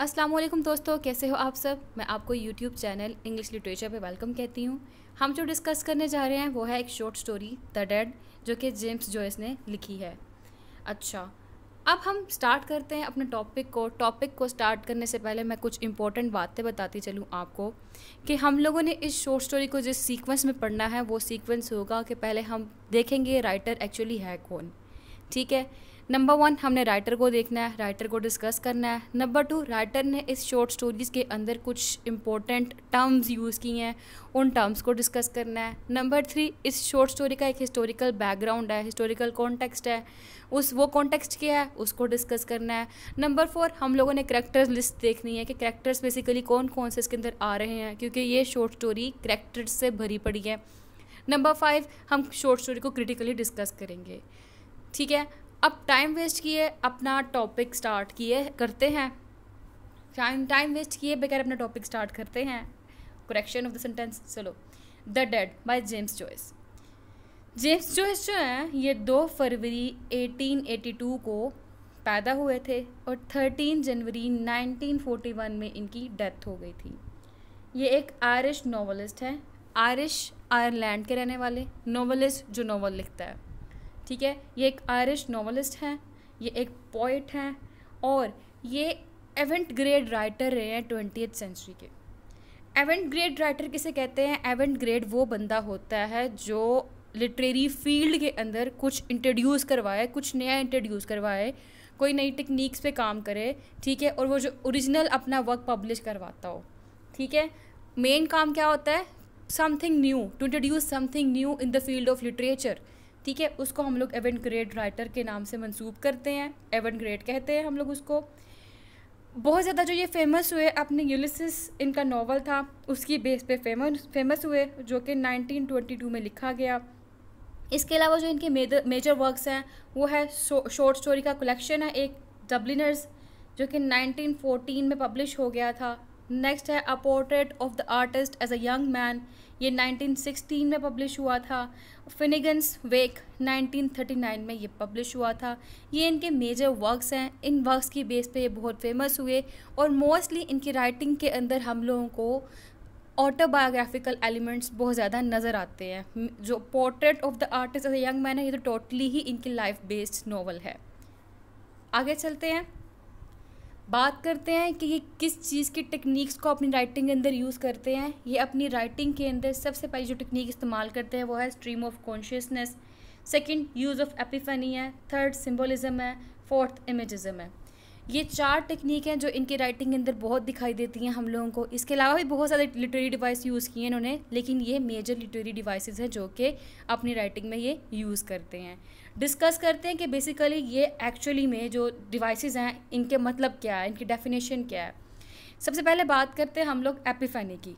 अस्सलाम वालेकुम दोस्तों कैसे हो आप सब मैं आपको यूट्यूब चैनल इंग्लिश लिटरेचर पे वेलकम कहती हूँ हम जो डिस्कस करने जा रहे हैं वो है एक शॉर्ट स्टोरी द डेड जो कि जेम्स जोयस ने लिखी है अच्छा अब हम स्टार्ट करते हैं अपने टॉपिक को टॉपिक को स्टार्ट करने से पहले मैं कुछ इंपॉर्टेंट बातें बताती चलूँ आपको कि हम लोगों ने इस शॉर्ट स्टोरी को जिस सीक्वेंस में पढ़ना है वो सीक्वेंस होगा कि पहले हम देखेंगे राइटर एक्चुअली है कौन ठीक है नंबर वन हमने राइटर को देखना है राइटर को डिस्कस करना है नंबर टू राइटर ने इस शॉर्ट स्टोरीज़ के अंदर कुछ इंपॉर्टेंट टर्म्स यूज़ किए हैं उन टर्म्स को डिस्कस करना है नंबर थ्री इस शॉर्ट स्टोरी का एक हिस्टोरिकल बैकग्राउंड है हिस्टोरिकल कॉन्टेक्स्ट है उस वो कॉन्टेक्स्ट क्या है उसको डिस्कस करना है नंबर फोर हम लोगों ने करेक्टर्स लिस्ट देखनी है कि करेक्टर्स बेसिकली कौन कौन से इसके अंदर आ रहे हैं क्योंकि ये शॉर्ट स्टोरी करेक्टर्स से भरी पड़ी है नंबर फाइव हम शॉर्ट स्टोरी को क्रिटिकली डिस्कस करेंगे ठीक है अब टाइम वेस्ट किए अपना टॉपिक स्टार्ट किए करते हैं टाइम टाइम वेस्ट किए बगैर अपना टॉपिक स्टार्ट करते हैं करेक्शन ऑफ द सेंटेंस चलो the dead by James Joyce James Joyce जो हैं ये दो फरवरी 1882 को पैदा हुए थे और 13 जनवरी 1941 में इनकी डेथ हो गई थी ये एक आयरिश नावलिस्ट है आयरिश आयरलैंड के रहने वाले नॉवलिस्ट जो नावल लिखता है ठीक है ये एक आयरिश नॉवलिस्ट हैं ये एक पोइट हैं और ये एवेंट ग्रेड राइटर रहे हैं ट्वेंटी सेंचुरी के एवेंट ग्रेड राइटर किसे कहते हैं एवेंट ग्रेड वो बंदा होता है जो लिटरेरी फील्ड के अंदर कुछ इंट्रोड्यूस करवाए कुछ नया इंट्रोड्यूस करवाए कोई नई टेक्निक्स पे काम करे ठीक है और वो जो ओरिजिनल अपना वर्क पब्लिश करवाता हो ठीक है मेन काम क्या होता है something new to introduce something new in the field of literature ठीक है उसको हम लोग एवन ग्रेड राइटर के नाम से मंसूब करते हैं एवन ग्रेड कहते हैं हम लोग उसको बहुत ज़्यादा जो ये फेमस हुए अपने यूलिसिस इनका नावल था उसकी बेस पे फेमस फेमस हुए जो कि 1922 में लिखा गया इसके अलावा जो इनके मेजर वर्क्स हैं वो है शॉर्ट स्टोरी का कलेक्शन है एक डब्लिनर्स जो कि 1914 में पब्लिश हो गया था नेक्स्ट है a portrait of the artist as a young man ये 1916 में पब्लिश हुआ था फिनिगन्स वेक 1939 में ये पब्लिश हुआ था ये इनके मेजर वर्क्स हैं इन वर्क्स की बेस पे ये बहुत फेमस हुए और मोस्टली इनकी राइटिंग के अंदर हम लोगों को ऑटोबायोग्राफिकल एलिमेंट्स बहुत ज़्यादा नज़र आते हैं जो portrait of the artist as a young man है ये तो टोटली ही इनकी लाइफ बेस्ड नावल है आगे चलते हैं बात करते हैं कि ये किस चीज़ की टेक्निक्स को अपनी राइटिंग के अंदर यूज़ करते हैं ये अपनी राइटिंग के अंदर सबसे पहले जो टेक्निक इस्तेमाल करते हैं वो है stream of consciousness second use of epiphany है थर्ड सिंबलिज़म है फोर्थ इमेजिज़म है ये चार टेक्निक हैं जो इनके राइटिंग के अंदर बहुत दिखाई देती हैं हम लोगों को इसके अलावा भी बहुत सारे लिटरेरी डिवाइस यूज़ किए हैं इन्होंने लेकिन ये मेजर लिटरेरी डिवाइसेस हैं जो कि अपनी राइटिंग में ये यूज़ करते हैं डिस्कस करते हैं कि बेसिकली ये एक्चुअली में जो डिवाइस हैं इनके मतलब क्या है इनकी डेफिनेशन क्या है सबसे पहले बात करते हैं हम लोग एपिफनी की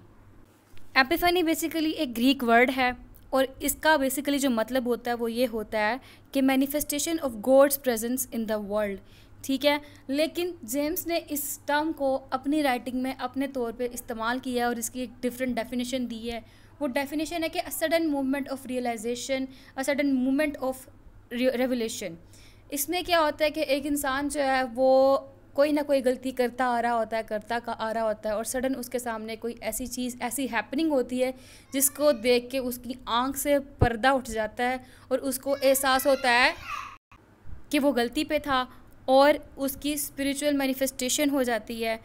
एपिफनी बेसिकली एक ग्रीक वर्ड है और इसका बेसिकली जो मतलब होता है वो ये होता है कि manifestation of God's presence in the world ठीक है लेकिन जेम्स ने इस टर्म को अपनी राइटिंग में अपने तौर पे इस्तेमाल किया है और इसकी एक डिफरेंट डेफिनेशन दी है वो डेफिनेशन है कि a sudden movement of realisation a sudden movement of revolution इसमें क्या होता है कि एक इंसान जो है वो कोई ना कोई गलती करता आ रहा होता है करता का आ रहा होता है और सडन उसके सामने कोई ऐसी चीज़ ऐसी हैपनिंग होती है जिसको देख के उसकी आंख से पर्दा उठ जाता है और उसको एहसास होता है कि वो गलती पे था और उसकी स्पिरिचुअल मैनिफेस्टेशन हो जाती है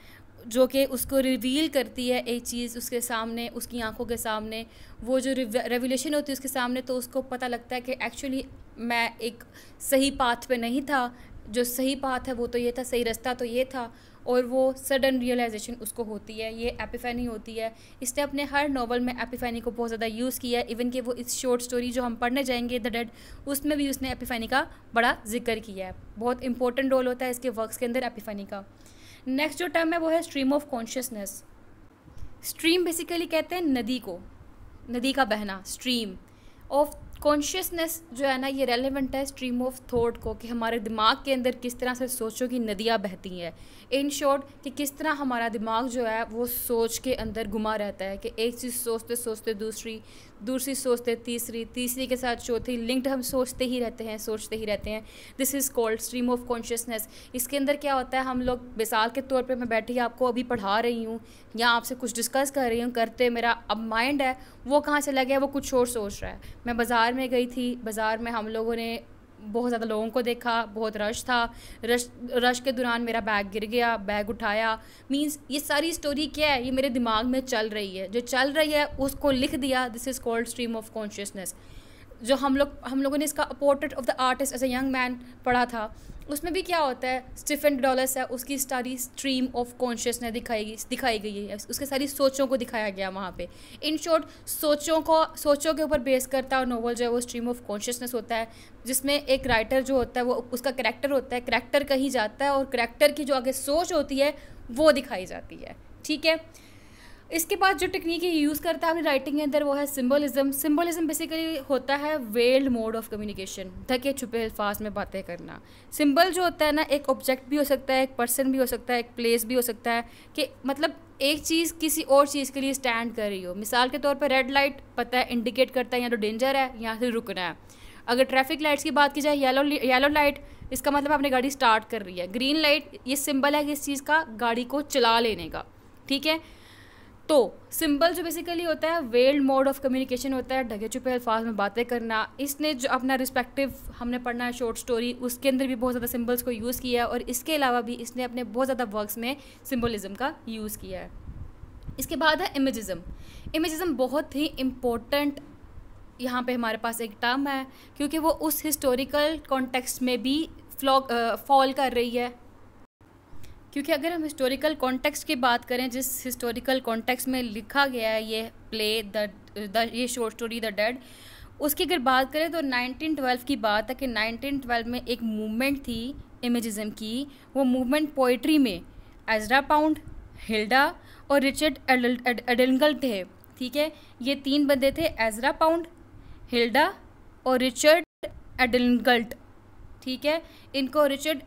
जो कि उसको रिवील करती है एक चीज़ उसके सामने उसकी आंखों के सामने वो जो रेवोल्यूशन होती है उसके सामने तो उसको पता लगता है कि एक्चुअली मैं एक सही पाथ पे नहीं था जो सही पाथ है वो तो ये था सही रास्ता तो ये था और वो सडन रियलाइजेशन उसको होती है ये एपिफैनी होती है इसने अपने हर नॉवल में एपिफैनी को बहुत ज़्यादा यूज़ किया है इवन कि वो इस शॉर्ट स्टोरी जो हम पढ़ने जाएंगे द डेड उसमें भी उसने एपिफैनी का बड़ा जिक्र किया है बहुत इंपॉर्टेंट रोल होता है इसके वर्क्स के अंदर एपिफैनी का नेक्स्ट जो टर्म है वो है stream of consciousness stream basically कहते हैं नदी को नदी का बहना स्ट्रीम ऑफ कॉन्शियसनेस जो है ना ये रेलिवेंट है स्ट्रीम ऑफ थॉट को कि हमारे दिमाग के अंदर किस तरह से सोचों की नदियाँ बहती हैं इन शॉर्ट कि किस तरह हमारा दिमाग जो है वो सोच के अंदर गुमा रहता है कि एक चीज़ सोचते सोचते दूसरी दूसरी सोचते तीसरी तीसरी के साथ चौथी लिंक्ड हम सोचते ही रहते हैं सोचते ही रहते हैं this is called stream of consciousness इसके अंदर क्या होता है हम लोग मिसाल के तौर पे मैं बैठी आपको अभी पढ़ा रही हूँ या आपसे कुछ डिस्कस कर रही हूँ करते मेरा अब माइंड है वो कहाँ चला गया वो कुछ और सोच रहा है मैं बाज़ार में गई थी बाज़ार में हम लोगों ने बहुत ज़्यादा लोगों को देखा बहुत रश था रश रश के दौरान मेरा बैग गिर गया बैग उठाया मींस ये सारी स्टोरी क्या है ये मेरे दिमाग में चल रही है जो चल रही है उसको लिख दिया this is called stream of consciousness जो हम लोग हम लोगों ने इसका portrait of the artist as a young man पढ़ा था उसमें भी क्या होता है स्टीफन डॉलस है उसकी सारी स्ट्रीम ऑफ कॉन्शियसनेस दिखाई दिखाई गई है उसके सारी सोचों को दिखाया गया वहाँ पे इन शॉर्ट सोचों को सोचों के ऊपर बेस करता है नॉवल जो है वो स्ट्रीम ऑफ कॉन्शियसनेस होता है जिसमें एक राइटर जो होता है वो उसका करैक्टर होता है करैक्टर कहीं जाता है और करैक्टर की जो आगे सोच होती है वो दिखाई जाती है ठीक है इसके बाद जो टेक्निक यूज़ करता है अपनी राइटिंग के अंदर वो है सिम्बोलिज्म सिम्बलिज्म बेसिकली होता है वेल्ड मोड ऑफ कम्युनिकेशन धके छुपे अल्फाज में बातें करना सिम्बल जो होता है ना एक ऑब्जेक्ट भी हो सकता है एक पर्सन भी हो सकता है एक प्लेस भी हो सकता है कि मतलब एक चीज़ किसी और चीज़ के लिए स्टैंड कर रही हो मिसाल के तौर पर रेड लाइट पता है इंडिकेट करता है या तो डेंजर है या फिर रुकना है अगर ट्रैफिक लाइट्स की बात की जाए येलो येलो लाइट इसका मतलब आपने गाड़ी स्टार्ट कर रही है ग्रीन लाइट ये सिंबल है किस चीज़ का गाड़ी को चला लेने का ठीक है तो सिंबल जो बेसिकली होता है वेल्ड मोड ऑफ कम्युनिकेशन होता है ढगे छुपे अल्फाज में बातें करना इसने जो अपना रिस्पेक्टिव हमने पढ़ना है शॉर्ट स्टोरी उसके अंदर भी बहुत ज़्यादा सिंबल्स को यूज़ किया है और इसके अलावा भी इसने अपने बहुत ज़्यादा वर्क्स में सिम्बलिज़म का यूज़ किया है इसके बाद है इमेजिज़म इमेजिज़म बहुत ही इम्पोर्टेंट यहाँ पे हमारे पास एक टर्म है क्योंकि वो उस हिस्टोरिकल कॉन्टेक्स्ट में भी फ्लॉग फॉल कर रही है क्योंकि अगर हम हिस्टोरिकल कॉन्टेक्स्ट की बात करें जिस हिस्टोरिकल कॉन्टेक्स्ट में लिखा गया है ये प्ले द द ये शॉर्ट स्टोरी द डेड उसकी अगर बात करें तो 1912 की बात है कि 1912 में एक मूवमेंट थी इमेजिज्म की वो मूवमेंट पोइट्री में एजरा पाउंड हिल्डा और रिचर्ड एडलगल थे ठीक है ये तीन बंदे थे एजरा पाउंड हिल्डा और रिचर्ड एडलगल्ट ठीक है इनको रिचर्ड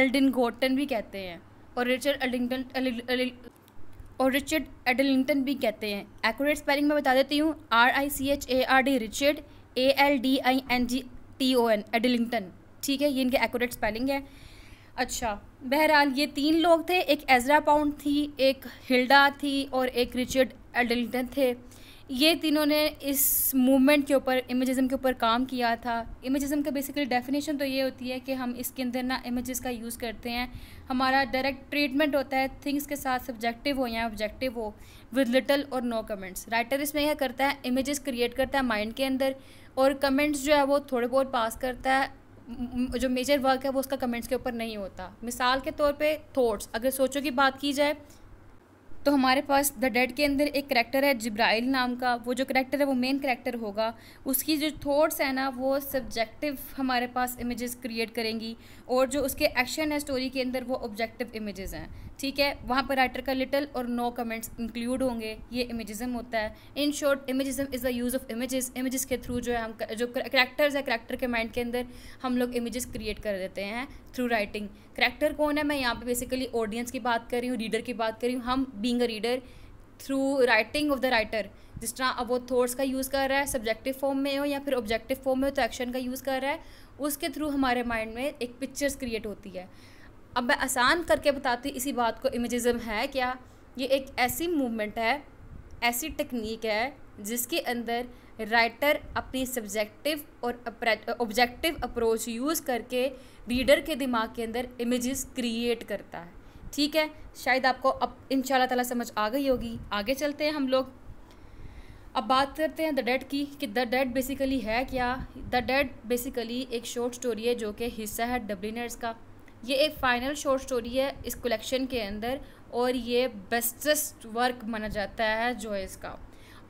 एल्डिन गोटन भी कहते हैं और रिचर्ड एडिंगटन और रिचर्ड एडलिंगटन भी कहते हैं एक्यूरेट स्पेलिंग में बता देती हूँ R I C H A R D Richard A L D I N G T O N Aldington ठीक है ये इनके एक्यूरेट स्पेलिंग है अच्छा बहरहाल ये तीन लोग थे एक एजरा पाउंड थी एक हिल्डा थी और एक रिचर्ड एडलिंगटन थे ये तीनों ने इस मूवमेंट के ऊपर इमेजिज़म के ऊपर काम किया था इमेजिज़म का बेसिकली डेफिनेशन तो ये होती है कि हम इसके अंदर ना इमेजेस का यूज़ करते हैं हमारा डायरेक्ट ट्रीटमेंट होता है थिंग्स के साथ सब्जेक्टिव हो या ऑब्जेक्टिव हो विद लिटल और नो कमेंट्स राइटर इसमें यह करता है इमेजेस क्रिएट करता है माइंड के अंदर और कमेंट्स जो है वो थोड़े बहुत पास करता है जो मेजर वर्क है वो उसका कमेंट्स के ऊपर नहीं होता मिसाल के तौर पे थॉट्स अगर सोचो की बात की जाए तो हमारे पास द डेड के अंदर एक करेक्टर है जिब्राइल नाम का वो जो करेक्टर है वो मेन करेक्टर होगा उसकी जो थॉट्स है ना वो सब्जेक्टिव हमारे पास इमेजेस क्रिएट करेंगी और जो उसके एक्शन है स्टोरी के अंदर वो ऑब्जेक्टिव इमेजेस हैं ठीक है वहाँ पर राइटर का लिटल और नो कमेंट्स इंक्लूड होंगे ये इमेजिज्म होता है in short imagism is the use of images images के थ्रू जो है हम जो करैक्टर्स है करैक्टर के माइंड के अंदर हम लोग इमेजेस क्रिएट कर देते हैं थ्रू राइटिंग करैक्टर कौन है मैं यहाँ पे बेसिकली ऑडियंस की बात कर रही हूँ रीडर की बात कर रही हूँ हम being a reader through writing of the writer जिस तरह अब वो थॉट्स का यूज़ कर रहा है सब्जेक्टिव फॉर्म में हो या फिर ऑब्जेक्टिव फॉर्म में हो तो एक्शन का यूज़ कर रहा है उसके थ्रू हमारे माइंड में एक पिक्चर्स क्रिएट होती है अब मैं आसान करके बताती इसी बात को इमेजिज़म है क्या ये एक ऐसी मूवमेंट है ऐसी टेक्निक है जिसके अंदर राइटर अपनी सब्जेक्टिव और ऑब्जेक्टिव अप्रोच यूज़ करके रीडर के दिमाग के अंदर इमेजेस क्रिएट करता है ठीक है शायद आपको अब इन ताला समझ आ गई होगी आगे चलते हैं हम लोग अब बात करते हैं द डेड की कि द डेड बेसिकली है क्या द डेड बेसिकली एक शॉर्ट स्टोरी है जो कि हिस्सा है डब्लिनर्स का ये एक फ़ाइनल शॉर्ट स्टोरी है इस कलेक्शन के अंदर और ये बेस्टेस्ट वर्क माना जाता है जो है इसका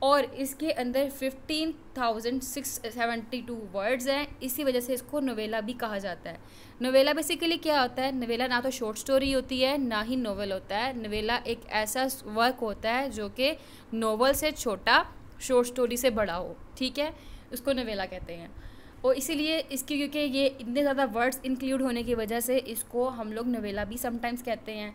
और इसके अंदर fifteen thousand six seventy two words हैं इसी वजह से इसको नोवेला भी कहा जाता है नोवेला बेसिकली क्या होता है नोवेला ना तो शॉर्ट स्टोरी होती है ना ही नोवेल होता है नोवेला एक ऐसा वर्क होता है जो कि नोवेल से छोटा शॉर्ट स्टोरी से बड़ा हो ठीक है उसको नोवेला कहते हैं और इसीलिए इसकी क्योंकि ये इतने ज़्यादा वर्ड्स इंक्लूड होने की वजह से इसको हम लोग नवेला भी समटाइम्स कहते हैं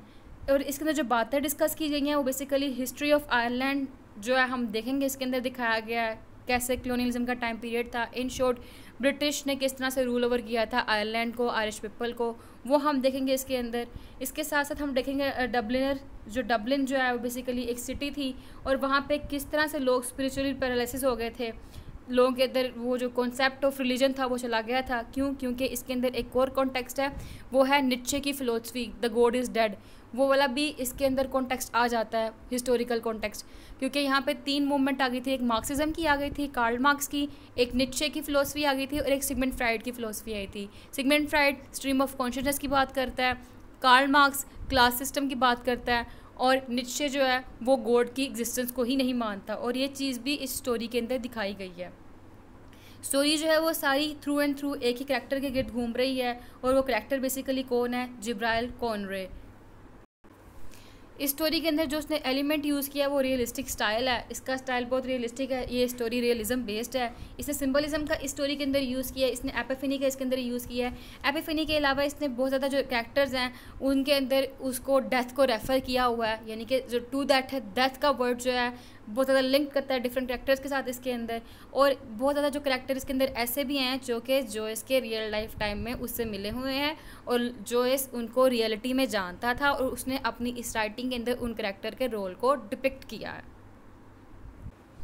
और इसके अंदर जो बातें डिस्कस की गई हैं वो बेसिकली हिस्ट्री ऑफ आयरलैंड जो है हम देखेंगे इसके अंदर दिखाया गया है कैसे क्लोनियलिज्म का टाइम पीरियड था इन शॉर्ट ब्रिटिश ने किस तरह से रूल ओवर किया था आयरलैंड को आयरिश पीपल को वो हम देखेंगे इसके अंदर इसके साथ साथ हम देखेंगे डब्लिनर जो डब्लिन जो है वो बेसिकली एक सिटी थी और वहाँ पे किस तरह से लोग स्पिरिचुअली पैरालिसिस हो गए थे लोगों के अंदर वो जो कॉन्सेप्ट ऑफ रिलीजन था वो चला गया था क्यों क्योंकि इसके अंदर एक और कॉन्टेक्स्ट है वो है निचे की philosophy the God is dead वो वाला भी इसके अंदर कॉन्टेक्स्ट आ जाता है हिस्टोरिकल कॉन्टेक्स्ट क्योंकि यहाँ पे तीन मूवमेंट आ गई थी एक मार्क्सिज्म की आ गई थी कार्ल मार्क्स की एक निच्चे की फ़िलोसफी आ गई थी और एक सिगमेंट फ्राइड की फ़िलोसफी आई थी Sigmund Freud stream of consciousness की बात करता है कार्ल मार्क्स क्लास सिस्टम की बात करता है और निश्चय जो है वो गॉड की एग्जिस्टेंस को ही नहीं मानता और ये चीज़ भी इस स्टोरी के अंदर दिखाई गई है स्टोरी जो है वो सारी थ्रू एंड थ्रू एक ही करैक्टर के गिर्द घूम रही है और वो करैक्टर बेसिकली कौन है जिब्राइल कॉनरे इस स्टोरी के अंदर जो उसने एलिमेंट यूज़ किया वो रियलिस्टिक स्टाइल है इसका स्टाइल बहुत रियलिस्टिक है ये स्टोरी रियलिज्म बेस्ड है इसने सिंबलिज्म का इस स्टोरी के अंदर यूज़ किया इसने एपेफिनी का इसके अंदर यूज़ किया है एपेफिनी के अलावा इसने बहुत ज़्यादा जो कैरेक्टर्स हैं उनके अंदर उसको डेथ को रेफ़र किया हुआ है यानी कि जो टू दैट है डेथ का वर्ड जो है बहुत ज़्यादा लिंक करता है डिफरेंट करेक्टर्स के साथ इसके अंदर और बहुत ज़्यादा जो करेक्टर इसके अंदर ऐसे भी हैं जो कि जो इसके रियल लाइफ टाइम में उससे मिले हुए हैं और जो इस उनको रियलिटी में जानता था और उसने अपनी इस राइटिंग के अंदर उन करेक्टर के रोल को डिपिक्ट किया है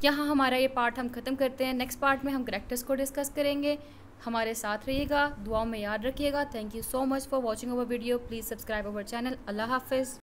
यहाँ हमारा ये पार्ट हम ख़त्म करते हैं नेक्स्ट पार्ट में हम करेक्टर्स को डिस्कस करेंगे हमारे साथ रहिएगा दुआओं में याद रखिएगा thank you so much for watching our video please subscribe our channel अल्लाह हाफिज़